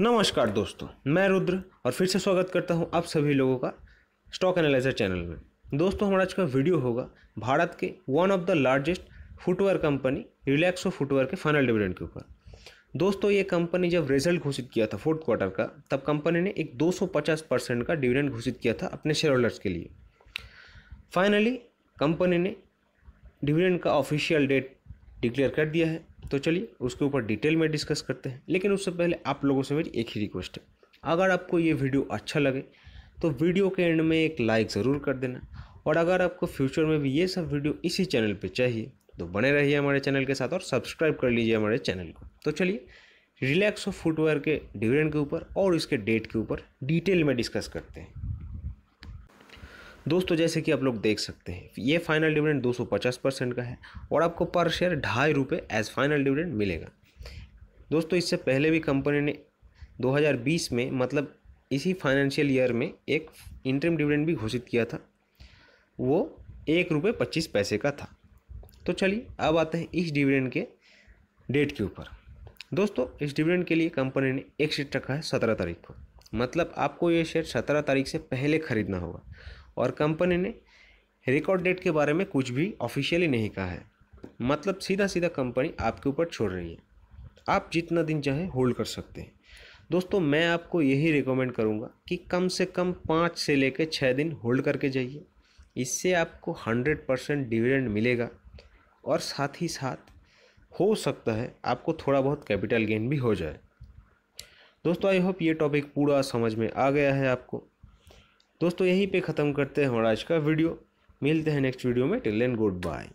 नमस्कार दोस्तों मैं रुद्र और फिर से स्वागत करता हूं आप सभी लोगों का स्टॉक एनालाइजर चैनल में दोस्तों हमारा आज का वीडियो होगा भारत के one of the largest footwear company Relaxo footwear के फाइनल डिविडेंड के ऊपर दोस्तों ये कंपनी जब रिजल्ट घोषित किया था फोर्थ क्वार्टर का तब कंपनी ने एक 250 परसेंट का डिविडेंड घोषित किया था अपने शेयर होल्डर्स के लिए फाइनली कंपनी ने डिविडेंड का ऑफिशियल डेट डिक्लेयर कर दिया है तो चलिए उसके ऊपर डिटेल में डिस्कस करते हैं लेकिन उससे पहले आप लोगों से मेरी एक ही रिक्वेस्ट है अगर आपको ये वीडियो अच्छा लगे तो वीडियो के एंड में एक लाइक ज़रूर कर देना और अगर आपको फ्यूचर में भी ये सब वीडियो इसी चैनल पे चाहिए तो बने रहिए हमारे चैनल के साथ और सब्सक्राइब कर लीजिए हमारे चैनल को तो चलिए रिलैक्स ऑफ फुटवेयर के डिविडेंड के ऊपर और इसके डेट के ऊपर डिटेल में डिस्कस करते हैं दोस्तों जैसे कि आप लोग देख सकते हैं ये फाइनल डिविडेंड 250 परसेंट का है और आपको पर शेयर ढाई रुपये एज फाइनल डिविडेंड मिलेगा दोस्तों इससे पहले भी कंपनी ने 2020 में मतलब इसी फाइनेंशियल ईयर में एक इंटरम डिविडेंड भी घोषित किया था वो एक रुपये पच्चीस पैसे का था तो चलिए अब आते हैं इस डिविडेंड के डेट के ऊपर दोस्तों इस डिविडेंड के लिए कंपनी ने एक शीट रखा है सत्रह तारीख को मतलब आपको ये शेयर सत्रह तारीख से पहले खरीदना होगा और कंपनी ने रिकॉर्ड डेट के बारे में कुछ भी ऑफिशियली नहीं कहा है मतलब सीधा सीधा कंपनी आपके ऊपर छोड़ रही है आप जितना दिन चाहें होल्ड कर सकते हैं दोस्तों मैं आपको यही रिकमेंड करूँगा कि कम से कम पाँच से लेकर छः दिन होल्ड करके जाइए इससे आपको हंड्रेड परसेंट डिविडेंड मिलेगा और साथ ही साथ हो सकता है आपको थोड़ा बहुत कैपिटल गेन भी हो जाए दोस्तों आई होप ये टॉपिक पूरा समझ में आ गया है आपको दोस्तों यहीं पे ख़त्म करते हैं हमारा आज का वीडियो मिलते हैं नेक्स्ट वीडियो में टिल एंड गुड बाय